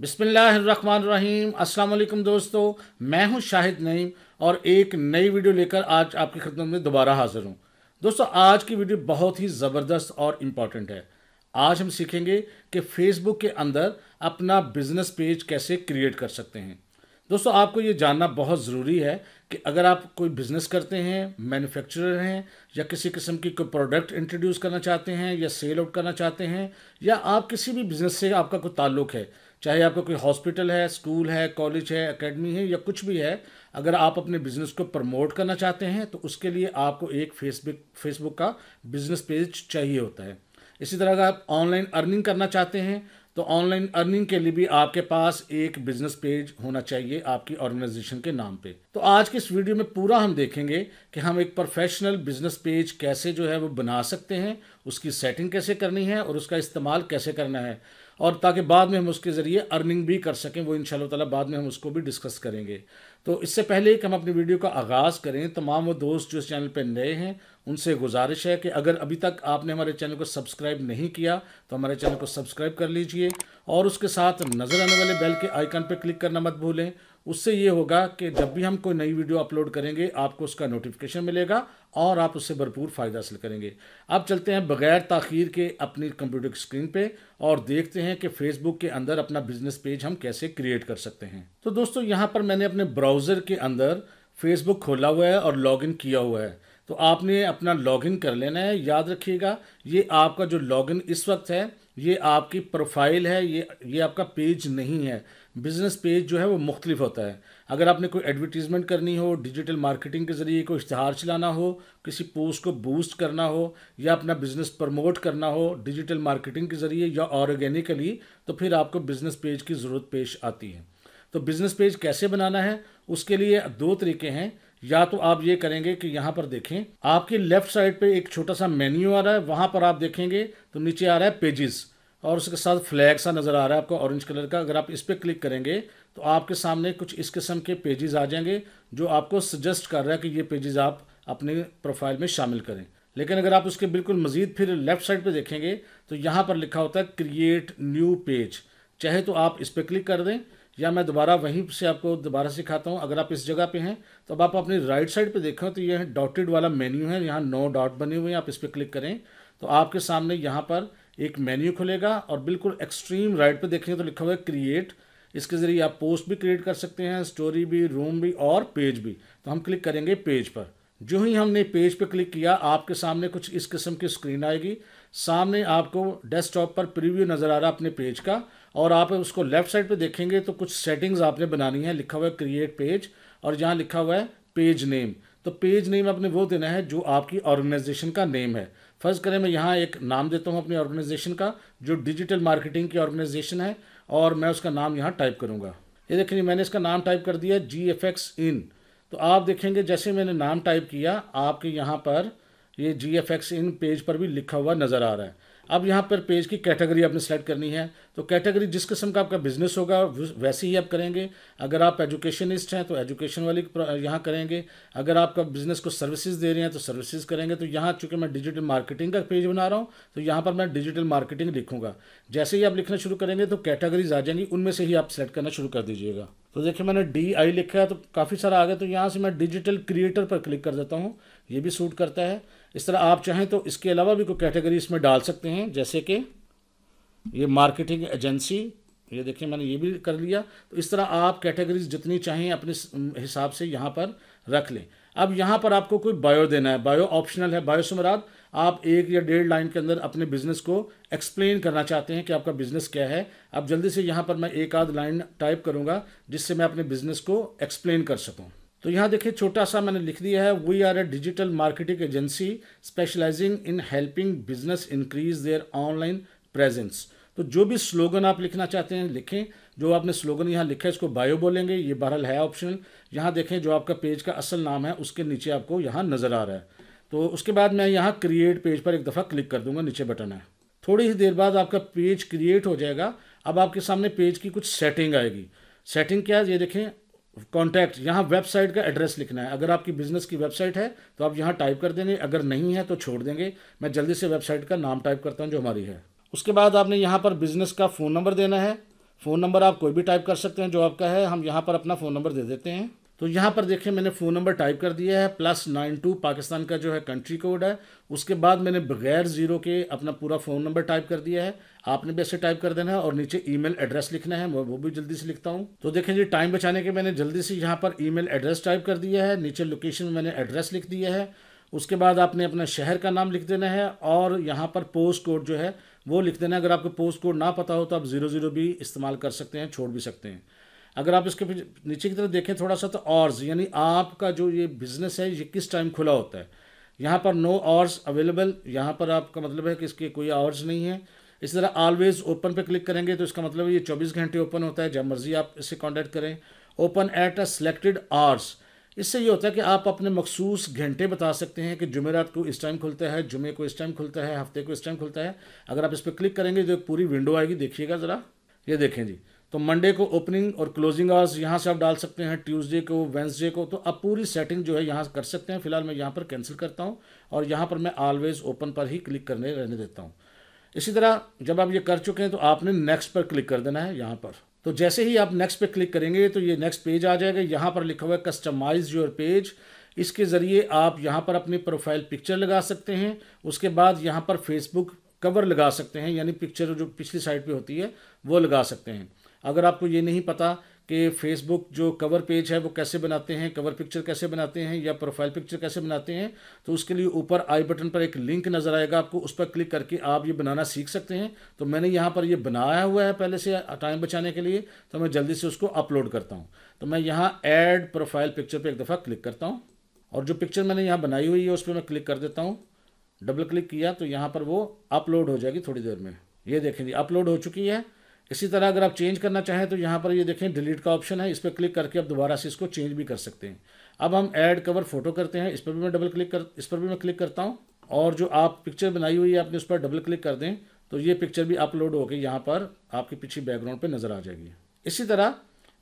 बिस्मिल्लाहिर्रहमानिर्रहीम अस्सलाम वालेकुम दोस्तों मैं हूं शाहिद नईम और एक नई वीडियो लेकर आज आपकी खिदमत में दोबारा हाजिर हूं दोस्तों आज की वीडियो बहुत ही ज़बरदस्त और इम्पॉर्टेंट है आज हम सीखेंगे कि फेसबुक के अंदर अपना बिजनेस पेज कैसे क्रिएट कर सकते हैं दोस्तों आपको ये जानना बहुत ज़रूरी है कि अगर आप कोई बिज़नेस करते हैं मैन्युफैक्चरर हैं या किसी किस्म की कोई प्रोडक्ट इंट्रोड्यूस करना चाहते हैं या सेल आउट करना चाहते हैं या आप किसी भी बिज़नेस से आपका कोई ताल्लुक है चाहे आपका कोई हॉस्पिटल है स्कूल है कॉलेज है एकेडमी है या कुछ भी है अगर आप अपने बिजनेस को प्रमोट करना चाहते हैं तो उसके लिए आपको एक फेसबुक फेसबुक का बिजनेस पेज चाहिए होता है इसी तरह अगर आप ऑनलाइन अर्निंग करना चाहते हैं तो ऑनलाइन अर्निंग के लिए भी आपके पास एक बिजनेस पेज होना चाहिए आपकी ऑर्गेनाइजेशन के नाम पे तो आज के इस वीडियो में पूरा हम देखेंगे कि हम एक प्रोफेशनल बिजनेस पेज कैसे जो है वो बना सकते हैं उसकी सेटिंग कैसे करनी है और उसका इस्तेमाल कैसे करना है और ताकि बाद में हम उसके ज़रिए अर्निंग भी कर सकें वो इन ताला बाद में हम उसको भी डिस्कस करेंगे तो इससे पहले कि हम अपनी वीडियो का आगाज़ करें तमाम वो दोस्त जो इस चैनल पर नए हैं उनसे गुजारिश है कि अगर अभी तक आपने हमारे चैनल को सब्सक्राइब नहीं किया तो हमारे चैनल को सब्सक्राइब कर लीजिए और उसके साथ नज़र आने वाले बेल के आइकन पर क्लिक करना मत भूलें उससे ये होगा कि जब भी हम कोई नई वीडियो अपलोड करेंगे आपको उसका नोटिफिकेशन मिलेगा और आप उससे भरपूर फ़ायदा हासिल करेंगे अब चलते हैं बगैर तख़ीर के अपनी कंप्यूटर की स्क्रीन पे और देखते हैं कि फेसबुक के अंदर अपना बिजनेस पेज हम कैसे क्रिएट कर सकते हैं तो दोस्तों यहाँ पर मैंने अपने ब्राउज़र के अंदर फेसबुक खोला हुआ है और लॉगिन किया हुआ है तो आपने अपना लॉगिन कर लेना है याद रखिएगा ये आपका जो लॉगिन इस वक्त है ये आपकी प्रोफाइल है ये ये आपका पेज नहीं है बिज़नेस पेज जो है वो मुख्तलिफ होता है अगर आपने कोई एडवर्टीज़मेंट करनी हो डिजिटल मार्केटिंग के ज़रिए कोई इश्तहार चलाना हो किसी पोस्ट को बूस्ट करना हो या अपना बिज़नेस प्रमोट करना हो डिजिटल मार्केटिंग के ज़रिए या ऑर्गेनिकली तो फिर आपको बिज़नेस पेज की ज़रूरत पेश आती है तो बिज़नेस पेज कैसे बनाना है उसके लिए दो तरीके हैं या तो आप ये करेंगे कि यहाँ पर देखें आपके लेफ़्ट साइड पे एक छोटा सा मेन्यू आ रहा है वहाँ पर आप देखेंगे तो नीचे आ रहा है पेजेस और उसके साथ फ्लैग सा नज़र आ रहा है आपको ऑरेंज कलर का अगर आप इस पर क्लिक करेंगे तो आपके सामने कुछ इस किस्म के पेजेस आ जाएंगे जो आपको सजेस्ट कर रहा है कि ये पेजेस आप अपने प्रोफाइल में शामिल करें लेकिन अगर आप उसके बिल्कुल मज़ीद फिर लेफ़्ट साइड पे देखेंगे तो यहाँ पर लिखा होता है क्रिएट न्यू पेज चाहे तो आप इस पर क्लिक कर दें या मैं दोबारा वहीं से आपको दोबारा सिखाता हूँ अगर आप इस जगह पे हैं तो अब आप अपनी राइट साइड पे देखें तो यह डॉटेड वाला मेन्यू है यहाँ नो डॉट बने हुए हैं आप इस पर क्लिक करें तो आपके सामने यहाँ पर एक मेन्यू खुलेगा और बिल्कुल एक्सट्रीम राइट पे देखेंगे तो लिखा हुआ है क्रिएट इसके ज़रिए आप पोस्ट भी क्रिएट कर सकते हैं स्टोरी भी रूम भी और पेज भी तो हम क्लिक करेंगे पेज पर जो ही हमने पेज पर क्लिक किया आपके सामने कुछ इस किस्म की स्क्रीन आएगी सामने आपको डेस्कटॉप पर प्रीव्यू नज़र आ रहा है अपने पेज का और आप उसको लेफ्ट साइड पे देखेंगे तो कुछ सेटिंग्स आपने बनानी है लिखा हुआ है क्रिएट पेज और यहाँ लिखा हुआ है पेज नेम तो पेज नेम आपने वो देना है जो आपकी ऑर्गेनाइजेशन का नेम है फ़र्ज़ करें मैं यहाँ एक नाम देता हूँ अपनी ऑर्गेनाइजेशन का जो डिजिटल मार्केटिंग की ऑर्गेनाइजेशन है और मैं उसका नाम यहाँ टाइप करूँगा ये देखिए मैंने इसका नाम टाइप कर दिया जी एफ एक्स इन तो आप देखेंगे जैसे मैंने नाम टाइप किया आपके यहाँ पर ये G F X in page पर भी लिखा हुआ नज़र आ रहा है अब यहाँ पर पेज की कैटेगरी आपने सेलेक्ट करनी है तो कैटेगरी जिस किस्म का आपका बिजनेस होगा वैसे ही आप करेंगे अगर आप एजुकेशनिस्ट हैं तो एजुकेशन वाली यहाँ करेंगे अगर आपका बिजनेस को सर्विसेज दे रहे हैं तो सर्विसेज करेंगे तो यहाँ चूंकि मैं डिजिटल मार्केटिंग का पेज बना रहा हूँ तो यहाँ पर मैं डिजिटल मार्केटिंग लिखूंगा जैसे ही आप लिखना शुरू करेंगे तो कैटेगरीज आ जाएंगी उनमें से ही आप सेलेक्ट करना शुरू कर दीजिएगा तो देखिए मैंने डी आई लिखा है तो काफ़ी सारा आ गया तो यहाँ से मैं डिजिटल क्रिएटर पर क्लिक कर देता हूँ ये भी सूट करता है इस तरह आप चाहें तो इसके अलावा भी कोई कैटेगरी इसमें डाल सकते हैं जैसे कि ये मार्केटिंग एजेंसी ये देखिए मैंने ये भी कर लिया तो इस तरह आप कैटेगरीज जितनी चाहें अपने हिसाब से यहाँ पर रख लें अब यहाँ पर आपको कोई बायो देना है बायो ऑप्शनल है बायो से मुराद आप एक या डेढ़ लाइन के अंदर अपने बिजनेस को एक्सप्लेन करना चाहते हैं कि आपका बिजनेस क्या है अब जल्दी से यहाँ पर मैं एक आध लाइन टाइप करूँगा जिससे मैं अपने बिजनेस को एक्सप्लेन कर सकूँ तो यहाँ देखिए छोटा सा मैंने लिख दिया है we are a digital marketing agency specialising in helping business increase their online presence तो जो भी स्लोगन आप लिखना चाहते हैं लिखें जो आपने स्लोगन यहाँ लिखा है इसको बायो बोलेंगे ये बहरहाल है ऑप्शनल यहाँ देखें जो आपका पेज का असल नाम है उसके नीचे आपको यहाँ नज़र आ रहा है तो उसके बाद मैं यहाँ क्रिएट पेज पर एक दफ़ा क्लिक कर दूंगा नीचे बटन है थोड़ी ही देर बाद आपका पेज क्रिएट हो जाएगा अब आपके सामने पेज की कुछ सेटिंग आएगी सेटिंग क्या है ये देखें कॉन्टैक्ट यहाँ वेबसाइट का एड्रेस लिखना है अगर आपकी बिजनेस की वेबसाइट है तो आप यहाँ टाइप कर देंगे अगर नहीं है तो छोड़ देंगे मैं जल्दी से वेबसाइट का नाम टाइप करता हूँ जो हमारी है उसके बाद आपने यहाँ पर बिजनेस का फ़ोन नंबर देना है फ़ोन नंबर आप कोई भी टाइप कर सकते हैं जो आपका है हम यहाँ पर अपना फ़ोन नंबर दे देते हैं तो यहाँ पर देखें मैंने फ़ोन नंबर टाइप कर दिया है प्लस नाइन टू पाकिस्तान का जो है कंट्री कोड है उसके बाद मैंने बगैर ज़ीरो के अपना पूरा फ़ोन नंबर टाइप कर दिया है आपने भी ऐसे टाइप कर देना है और नीचे ईमेल एड्रेस लिखना है वो भी जल्दी से लिखता हूँ तो देखें जी टाइम बचाने के मैंने जल्दी से यहाँ पर ई एड्रेस टाइप कर दिया है नीचे लोकेशन मैंने एड्रेस लिख दिया है उसके बाद आपने अपना शहर का नाम लिख देना है और यहाँ पर पोस्ट कोड जो है वो लिख देना है अगर आपको पोस्ट कोड ना पता हो तो आप ज़ीरो ज़ीरो भी इस्तेमाल कर सकते हैं छोड़ भी सकते हैं अगर आप इसके नीचे की तरफ देखें थोड़ा सा तो आवर्स यानी आपका जो ये बिज़नेस है ये किस टाइम खुला होता है यहाँ पर नो आवर्स अवेलेबल यहाँ पर आपका मतलब है कि इसके कोई आवर्स नहीं है इसी तरह ऑलवेज़ ओपन पे क्लिक करेंगे तो इसका मतलब ये चौबीस घंटे ओपन होता है जब मर्ज़ी आप इससे कॉन्टैक्ट करें open at a selected hours इससे ये होता है कि आप अपने मखसूस घंटे बता सकते हैं कि जुमेरात को इस टाइम खुलता है जुमे को इस टाइम खुलता है हफ्ते को इस टाइम खुलता है अगर आप इस पर क्लिक करेंगे तो एक पूरी विंडो आएगी देखिएगा ज़रा ये देखें जी तो मंडे को ओपनिंग और क्लोजिंग आवर्स यहाँ से आप डाल सकते हैं ट्यूसडे को वेंसडे को तो आप पूरी सेटिंग जो है यहाँ कर सकते हैं फिलहाल मैं यहाँ पर कैंसिल करता हूँ और यहाँ पर मैं ऑलवेज़ ओपन पर ही क्लिक करने रहने देता हूँ इसी तरह जब आप ये कर चुके हैं तो आपने नेक्स्ट पर क्लिक कर देना है यहाँ पर तो जैसे ही आप नेक्स्ट पर क्लिक करेंगे तो ये नेक्स्ट पेज आ जाएगा यहाँ पर लिखा हुआ है कस्टमाइज योर पेज इसके ज़रिए आप यहाँ पर अपनी प्रोफाइल पिक्चर लगा सकते हैं उसके बाद यहाँ पर फेसबुक कवर लगा सकते हैं यानी पिक्चर जो पिछली साइड पे होती है वो लगा सकते हैं अगर आपको ये नहीं पता कि फेसबुक जो कवर पेज है वो कैसे बनाते हैं कवर पिक्चर कैसे बनाते हैं या प्रोफाइल पिक्चर कैसे बनाते हैं तो उसके लिए ऊपर आई बटन पर एक लिंक नज़र आएगा आपको उस पर क्लिक करके आप ये बनाना सीख सकते हैं तो मैंने यहाँ पर ये बनाया हुआ है पहले से टाइम बचाने के लिए तो मैं जल्दी से उसको अपलोड करता हूँ तो मैं यहाँ एड प्रोफाइल पिक्चर पर एक दफ़ा क्लिक करता हूँ और जो पिक्चर मैंने यहाँ बनाई हुई है उस पर मैं क्लिक कर देता हूँ डबल क्लिक किया तो यहाँ पर वो अपलोड हो जाएगी थोड़ी देर में ये देखेंगे अपलोड हो चुकी है इसी तरह अगर आप चेंज करना चाहें तो यहाँ पर ये देखें डिलीट का ऑप्शन है इस पर क्लिक करके आप दोबारा से इसको चेंज भी कर सकते हैं अब हम ऐड कवर फोटो करते हैं इस पर भी मैं डबल क्लिक कर इस पर भी मैं क्लिक करता हूँ और जो आप पिक्चर बनाई हुई है आपने उस पर डबल क्लिक कर दें तो ये पिक्चर भी अपलोड होकर यहाँ पर आपके पीछे बैकग्राउंड पर नज़र आ जाएगी इसी तरह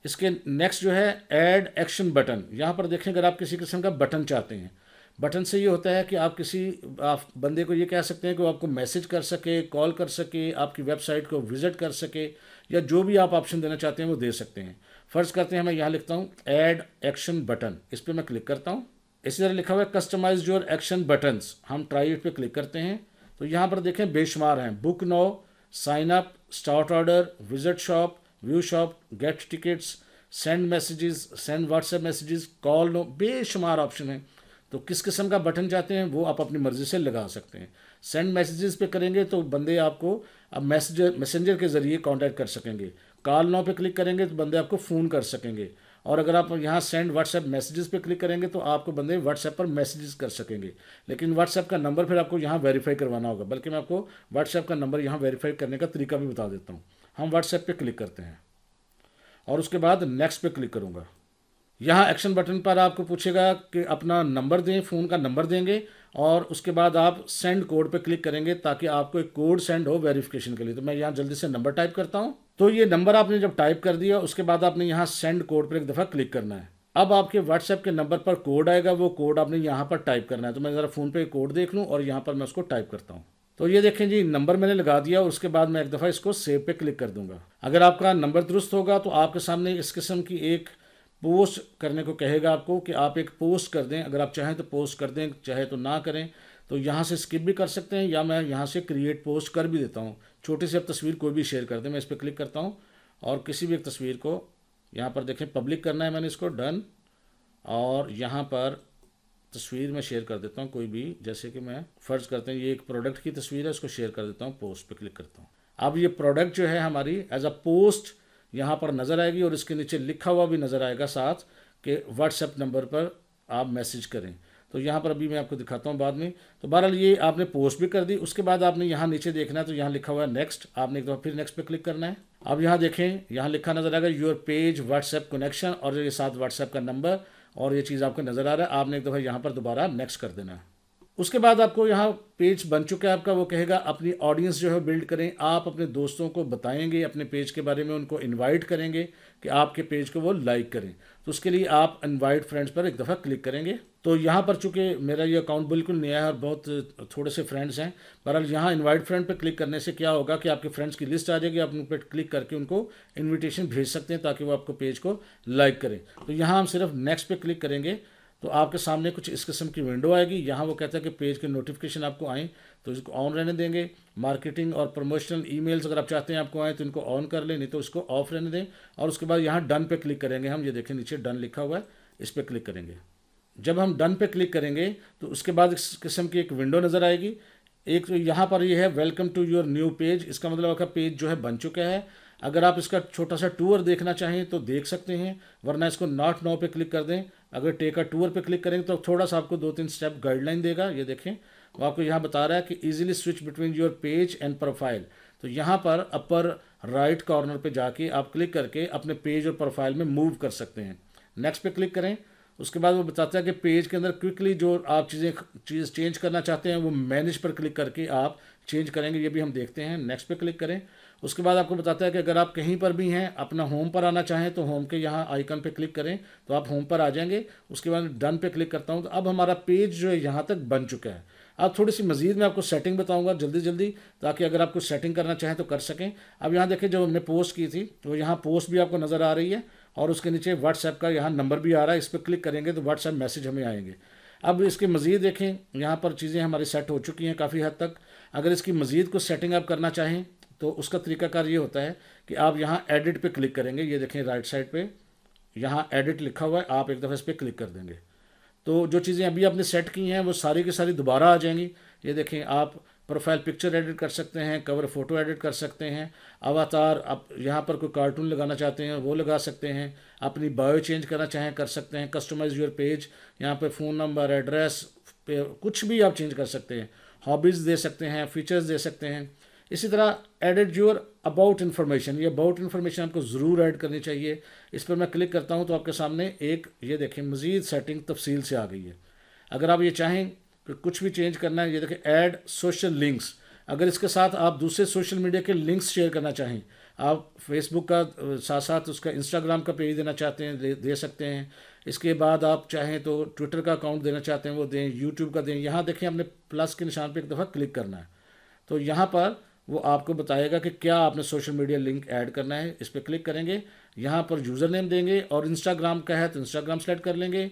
इसके नेक्स्ट जो है ऐड एक्शन बटन यहाँ पर देखें अगर आप किसी किस्म का बटन चाहते हैं बटन से ये होता है कि आप किसी आप बंदे को ये कह सकते हैं कि वो आपको मैसेज कर सके कॉल कर सके आपकी वेबसाइट को विज़िट कर सके या जो भी आप ऑप्शन देना चाहते हैं वो दे सकते हैं फ़र्ज़ करते हैं मैं यहाँ लिखता हूँ ऐड एक्शन बटन इस पर मैं क्लिक करता हूँ इसी तरह लिखा हुआ है कस्टमाइज योर एक्शन बटन्स हम ट्राई इट पे क्लिक करते हैं तो यहाँ पर देखें बेशुमार हैं book now sign up start order visit shop view shop get tickets send messages send WhatsApp messages call now बेशुमार ऑप्शन हैं तो किस किस्म का बटन चाहते हैं वो आप अपनी मर्ज़ी से लगा सकते हैं सेंड मैसेजेस पे करेंगे तो बंदे आपको अब मैसेजर मैसेंजर के ज़रिए कांटेक्ट कर सकेंगे कॉल नाव पे क्लिक करेंगे तो बंदे आपको फ़ोन कर सकेंगे और अगर आप यहाँ सेंड व्हाट्सएप मैसेजेस पे क्लिक करेंगे तो आपको बंदे व्हाट्सएप पर मैसेजेस कर सकेंगे लेकिन व्हाट्सएप का नंबर फिर आपको यहाँ वेरीफाई करवाना होगा बल्कि मैं आपको व्हाट्सएप का नंबर यहाँ वेरीफाई करने का तरीका भी बता देता हूँ हम व्हाट्सएप पर क्लिक करते हैं और उसके बाद नेक्स्ट पर क्लिक करूँगा यहाँ एक्शन बटन पर आपको पूछेगा कि अपना नंबर दें फ़ोन का नंबर देंगे और उसके बाद आप सेंड कोड पर क्लिक करेंगे ताकि आपको एक कोड सेंड हो वेरिफिकेशन के लिए तो मैं यहाँ जल्दी से नंबर टाइप करता हूँ तो ये नंबर आपने जब टाइप कर दिया उसके बाद आपने यहाँ सेंड कोड पर एक दफ़ा क्लिक करना है अब आपके व्हाट्सएप के नंबर पर कोड आएगा वो कोड आपने यहाँ पर टाइप करना है तो मैं ज़रा फ़ोन पे कोड देख लूँ और यहाँ पर मैं उसको टाइप करता हूँ तो ये देखें जी नंबर मैंने लगा दिया और उसके बाद मैं एक दफ़ा इसको सेव पे क्लिक कर दूंगा अगर आपका नंबर दुरुस्त होगा तो आपके सामने इस किस्म की एक पोस्ट करने को कहेगा आपको कि आप एक पोस्ट कर दें अगर आप चाहें तो पोस्ट कर दें चाहे तो ना करें तो यहाँ से स्किप भी कर सकते हैं या मैं यहाँ से क्रिएट पोस्ट कर भी देता हूँ छोटी सी आप तस्वीर कोई भी शेयर कर दें मैं इस पर क्लिक करता हूँ और किसी भी एक तस्वीर को यहाँ पर देखें पब्लिक करना है मैंने इसको डन और यहाँ पर तस्वीर मैं शेयर कर देता हूँ कोई भी जैसे कि मैं फ़र्ज़ करते हैं ये एक प्रोडक्ट की तस्वीर है इसको शेयर कर देता हूँ पोस्ट पर क्लिक करता हूँ अब ये प्रोडक्ट जो है हमारी एज अ पोस्ट यहाँ पर नज़र आएगी और इसके नीचे लिखा हुआ भी नज़र आएगा साथ कि व्हाट्सएप नंबर पर आप मैसेज करें तो यहाँ पर अभी मैं आपको दिखाता हूँ बाद में तो बहरहाल ये आपने पोस्ट भी कर दी उसके बाद आपने यहाँ नीचे देखना है तो यहाँ लिखा हुआ है नेक्स्ट आपने एक दफ़ा फिर नेक्स्ट पे क्लिक करना है अब यहाँ देखें यहाँ लिखा नज़र आएगा योर पेज व्हाट्सएप कनेक्शन और ये साथ व्हाट्सएप का नंबर और ये चीज़ आपको नज़र आ रहा है आपने एक दफ़ा यहाँ पर दोबारा नेक्स्ट कर देना है उसके बाद आपको यहाँ पेज बन चुका है आपका वो कहेगा अपनी ऑडियंस जो है बिल्ड करें आप अपने दोस्तों को बताएंगे अपने पेज के बारे में उनको इनवाइट करेंगे कि आपके पेज को वो लाइक करें तो उसके लिए आप इनवाइट फ्रेंड्स पर एक दफ़ा क्लिक करेंगे तो यहाँ पर चूंकि मेरा ये अकाउंट बिल्कुल नया है और बहुत थोड़े से फ्रेंड्स हैं बहरहाल यहाँ इन्वाइट फ्रेंड पर क्लिक करने से क्या होगा कि आपके फ्रेंड्स की लिस्ट आ जाएगी आप उन पर क्लिक करके उनको इन्विटेशन भेज सकते हैं ताकि वो आपको पेज को लाइक करें तो यहाँ हम सिर्फ नेक्स्ट पर क्लिक करेंगे तो आपके सामने कुछ इस किस्म की विंडो आएगी यहाँ वो कहता है कि पेज के नोटिफिकेशन आपको आएँ तो इसको ऑन रहने देंगे मार्केटिंग और प्रमोशनल ईमेल्स अगर आप चाहते हैं आपको आएँ तो इनको ऑन कर लें नहीं तो इसको ऑफ रहने दें और उसके बाद यहाँ डन पे क्लिक करेंगे हम ये देखें नीचे डन लिखा हुआ है इस पर क्लिक करेंगे जब हम डन पे क्लिक करेंगे तो उसके बाद इस किस्म की एक विंडो नज़र आएगी एक तो यहाँ पर ये यह है welcome to your new page इसका मतलब आपका पेज जो है बन चुका है अगर आप इसका छोटा सा टूर देखना चाहें तो देख सकते हैं वरना इसको नॉट नो पे क्लिक कर दें अगर टेक अ टूर पे क्लिक करेंगे तो थोड़ा सा आपको दो तीन स्टेप गाइडलाइन देगा ये देखें वो आपको यहाँ बता रहा है कि easily switch between your page and profile तो यहाँ पर अपर राइट कॉर्नर पे जाके आप क्लिक करके अपने पेज और प्रोफाइल में मूव कर सकते हैं नेक्स्ट पे क्लिक करें उसके बाद वो बताता है कि पेज के अंदर क्विकली जो आप चीज़ें चीज़ चेंज करना चाहते हैं वो मैनेज पर क्लिक करके आप चेंज करेंगे ये भी हम देखते हैं नेक्स्ट पे क्लिक करें उसके बाद आपको बताता है कि अगर आप कहीं पर भी हैं अपना होम पर आना चाहें तो होम के यहाँ आइकन पे क्लिक करें तो आप होम पर आ जाएंगे उसके बाद डन पे क्लिक करता हूँ तो अब हमारा पेज जो है यहाँ तक बन चुका है अब थोड़ी सी मजीद मैं आपको सेटिंग बताऊंगा जल्दी जल्दी ताकि अगर आप कुछ सेटिंग करना चाहें तो कर सकें अब यहाँ देखें जब हमने पोस्ट की थी तो यहाँ पोस्ट भी आपको नज़र आ रही है और उसके नीचे व्हाट्सएप का यहाँ नंबर भी आ रहा है इस पर क्लिक करेंगे तो व्हाट्सएप मैसेज हमें आएंगे अब इसके मज़ीद देखें यहाँ पर चीज़ें हमारी सेट हो चुकी हैं काफ़ी हद तक अगर इसकी मज़ीद कुछ सेटिंग आप करना चाहें तो उसका तरीकाकार ये होता है कि आप यहाँ एडिट पे क्लिक करेंगे ये देखें राइट साइड पे यहाँ एडिट लिखा हुआ है आप एक दफ़ा इस पर क्लिक कर देंगे तो जो चीज़ें अभी आपने सेट की हैं वो सारी की सारी दोबारा आ जाएंगी ये देखें आप प्रोफाइल पिक्चर एडिट कर सकते हैं कवर फोटो एडिट कर सकते हैं अवातार आप यहाँ पर कोई कार्टून लगाना चाहते हैं वो लगा सकते हैं अपनी बायो चेंज करना चाहें कर सकते हैं कस्टमाइज योर पेज यहाँ पर फ़ोन नंबर एड्रेस कुछ भी आप चेंज कर सकते हैं हॉबीज़ दे सकते हैं फीचर्स दे सकते हैं इसी तरह एडिट योर अबाउट इन्फॉर्मेशन ये अबाउट इन्फॉर्मेशन आपको ज़रूर ऐड करनी चाहिए इस पर मैं क्लिक करता हूँ तो आपके सामने एक ये देखें मज़ीद सेटिंग तफसील से आ गई है अगर आप ये चाहें कि कुछ भी चेंज करना है ये देखें ऐड सोशल लिंक्स अगर इसके साथ आप दूसरे सोशल मीडिया के लिंक्स शेयर करना चाहें आप फेसबुक का साथ साथ उसका इंस्टाग्राम का पेज देना चाहते हैं दे, दे सकते हैं इसके बाद आप चाहें तो ट्विटर का अकाउंट देना चाहते हैं वो दें यूट्यूब का दें यहाँ देखें आपने प्लस के निशान पर एक दफ़ा क्लिक करना है तो यहाँ पर वो आपको बताएगा कि क्या आपने सोशल मीडिया लिंक ऐड करना है इस पर क्लिक करेंगे यहाँ पर यूज़र नेम देंगे और इंस्टाग्राम का है तो इंस्टाग्राम सेलेक्ट कर लेंगे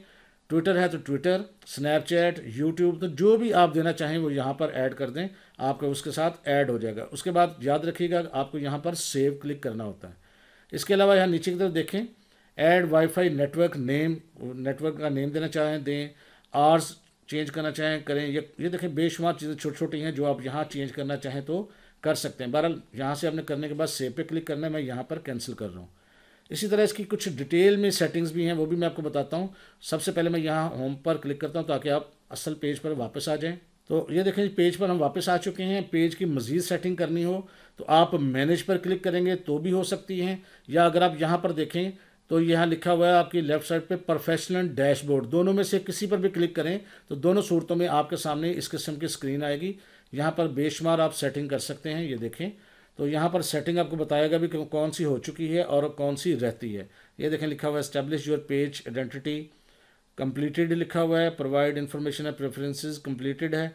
ट्विटर है तो ट्विटर स्नैपचैट यूट्यूब तो जो भी आप देना चाहें वो यहाँ पर ऐड कर दें आपका उसके साथ ऐड हो जाएगा उसके बाद याद रखिएगा आपको यहाँ पर सेव क्लिक करना होता है इसके अलावा यहाँ नीचे की तरफ देखें add WiFi network name network का नेम देना चाहें दें आर्स चेंज करना चाहें करें ये ये देखें बेशुमार चीज़ें छोटी छोटी हैं जो आप यहाँ चेंज करना चाहें तो कर सकते हैं बहरहाल यहाँ से हमने करने के बाद सेव पे क्लिक करना है मैं यहाँ पर कैंसिल कर रहा हूँ इसी तरह इसकी कुछ डिटेल में सेटिंग्स भी हैं वो भी मैं आपको बताता हूँ सबसे पहले मैं यहाँ होम पर क्लिक करता हूँ ताकि आप असल पेज पर वापस आ जाएँ तो ये देखें पेज पर हम वापस आ चुके हैं पेज की मज़ीद सेटिंग करनी हो तो आप मैनेज पर क्लिक करेंगे तो भी हो सकती हैं या अगर आप यहाँ पर देखें तो यहाँ लिखा हुआ है आपकी लेफ़्ट साइड पे प्रोफेशनल डैशबोर्ड दोनों में से किसी पर भी क्लिक करें तो दोनों सूरतों में आपके सामने इस किस्म की स्क्रीन आएगी यहाँ पर बेशुमार आप सेटिंग कर सकते हैं ये देखें तो यहाँ पर सेटिंग आपको बताएगा भी कौन सी हो चुकी है और कौन सी रहती है ये देखें लिखा हुआ है establish your page identity completed लिखा हुआ है प्रोवाइड इन्फॉर्मेशन है प्रेफरेंसेज कम्प्लीटेड है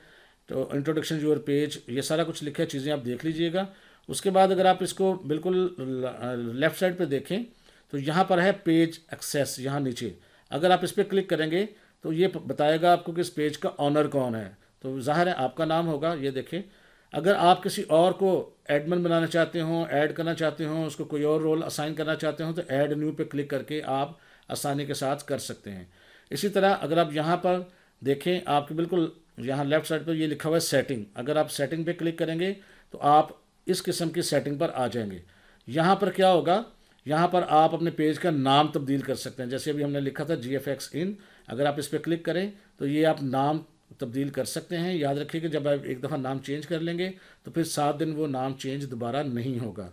तो इंट्रोडक्शन योर पेज ये सारा कुछ लिखा है चीज़ें आप देख लीजिएगा उसके बाद अगर आप इसको बिल्कुल लेफ़्ट साइड पर देखें तो यहाँ पर है पेज एक्सेस यहाँ नीचे अगर आप इस पर क्लिक करेंगे तो ये बताएगा आपको कि इस पेज का ऑनर कौन है तो ज़ाहिर है आपका नाम होगा ये देखें अगर आप किसी और को एडमन बनाना चाहते हो ऐड करना चाहते हो उसको कोई और रोल असाइन करना चाहते हो तो ऐड न्यू पे क्लिक करके आप आसानी के साथ कर सकते हैं इसी तरह अगर आप यहाँ पर देखें आपके बिल्कुल यहाँ लेफ्ट साइड पर ये लिखा हुआ है सेटिंग अगर आप सेटिंग पे क्लिक करेंगे तो आप इस किस्म की सेटिंग पर आ जाएंगे यहाँ पर क्या होगा यहाँ पर आप अपने पेज का नाम तब्दील कर सकते हैं जैसे अभी हमने लिखा था जी एफ एक्स इन अगर आप इस पर क्लिक करें तो ये आप नाम तब्दील कर सकते हैं याद रखिए कि जब आप एक दफ़ा नाम चेंज कर लेंगे तो फिर सात दिन वो नाम चेंज दोबारा नहीं होगा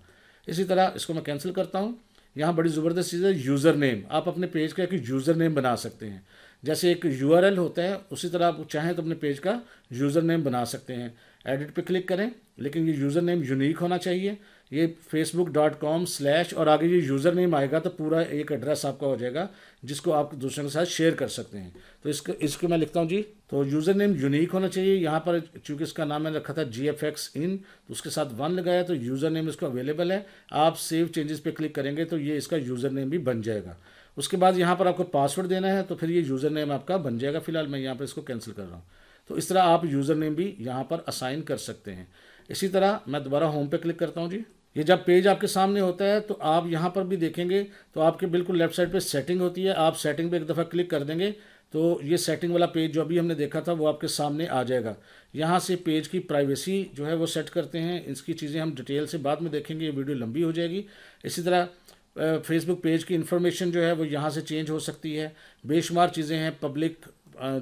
इसी तरह इसको मैं कैंसिल करता हूँ यहाँ बड़ी ज़बरदस्त चीज़ है यूज़र नेम आप अपने पेज का एक यूज़र नेम बना सकते हैं जैसे एक यू होता है उसी तरह आप चाहें तो अपने पेज का यूज़र नेम बना सकते हैं एडिट पे क्लिक करें लेकिन ये यूज़र नेम यूनिक होना चाहिए ये फेसबुक डॉट कॉम स्लैश और आगे ये यूज़र नेम आएगा तो पूरा एक एड्रेस आपका हो जाएगा जिसको आप दूसरों के साथ शेयर कर सकते हैं तो इसको इसको मैं लिखता हूँ जी तो यूज़र नेम यूनिक होना चाहिए यहाँ पर चूंकि इसका नाम मैंने रखा था जी एफ एक्स इन तो उसके साथ वन लगाया तो यूज़र नेम इसको अवेलेबल है आप सेव चेंजेस पे क्लिक करेंगे तो ये इसका यूज़र नेम भी बन जाएगा उसके बाद यहाँ पर आपको पासवर्ड देना है तो फिर ये यूज़र नेम आपका बन जाएगा फिलहाल मैं यहाँ पर इसको कैंसिल कर रहा हूँ तो इस तरह आप यूज़र नेम भी यहाँ पर असाइन कर सकते हैं इसी तरह मैं दोबारा होम पे क्लिक करता हूँ जी ये जब पेज आपके सामने होता है तो आप यहाँ पर भी देखेंगे तो आपके बिल्कुल लेफ्ट साइड पे सेटिंग होती है आप सेटिंग पे एक दफ़ा क्लिक कर देंगे तो ये सेटिंग वाला पेज जो अभी हमने देखा था वो आपके सामने आ जाएगा यहाँ से पेज की प्राइवेसी जो है वो सेट करते हैं इसकी चीज़ें हम डिटेल से बाद में देखेंगे ये वीडियो लंबी हो जाएगी इसी तरह फेसबुक पेज की इन्फॉर्मेशन जो है वो यहाँ से चेंज हो सकती है बेशुमार चीज़ें हैं पब्लिक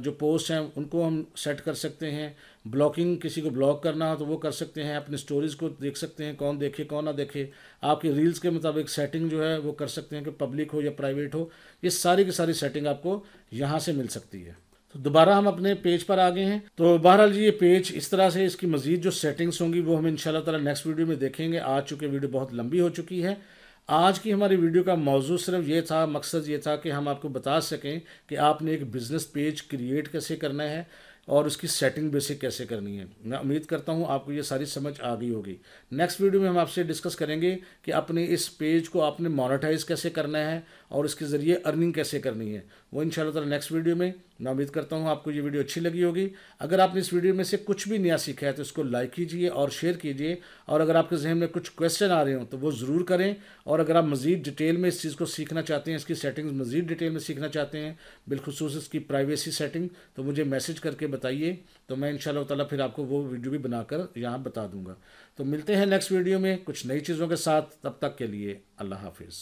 जो पोस्ट हैं उनको हम सेट कर सकते हैं ब्लॉकिंग किसी को ब्लॉक करना हो तो वो कर सकते हैं अपने स्टोरीज़ को देख सकते हैं कौन देखे कौन ना देखे आपके रील्स के मुताबिक सेटिंग जो है वो कर सकते हैं कि पब्लिक हो या प्राइवेट हो ये सारी की सारी सेटिंग आपको यहाँ से मिल सकती है तो दोबारा हम अपने पेज पर आ गए हैं तो बहरहाल जी ये पेज इस तरह से इसकी मजीद जो सेटिंग्स होंगी वो हम इन ताला नेक्स्ट वीडियो में देखेंगे आज चूँकि वीडियो बहुत लंबी हो चुकी है आज की हमारी वीडियो का मौजू सिर्फ ये था मकसद ये था कि हम आपको बता सकें कि आपने एक बिज़नेस पेज क्रिएट कैसे करना है और उसकी सेटिंग बेसिक कैसे करनी है मैं उम्मीद करता हूँ आपको ये सारी समझ आ गई होगी नेक्स्ट वीडियो में हम आपसे डिस्कस करेंगे कि अपने इस पेज को आपने मोनेटाइज कैसे करना है और इसके ज़रिए अर्निंग कैसे करनी है वो इन ताला नेक्स्ट वीडियो में मैं उम्मीद करता हूँ आपको ये वीडियो अच्छी लगी होगी अगर आपने इस वीडियो में से कुछ भी नया सीखा है तो इसको लाइक कीजिए और शेयर कीजिए और अगर आपके जहन में कुछ क्वेश्चन आ रहे हों तो वो ज़रूर करें और अगर आप मज़ीद डिटेल में इस चीज़ को सीखना चाहते हैं इसकी सेटिंग्स मज़ीद डिटेल में सीखना चाहते हैं बिलखसूस इसकी प्राइवेसी सेटिंग तो मुझे मैसेज करके बताइए तो मैं इन ताला फिर आपको वो वीडियो भी बनाकर यहाँ बता दूँगा तो मिलते हैं नेक्स्ट वीडियो में कुछ नई चीज़ों के साथ तब तक के लिए अल्लाह हाफिज़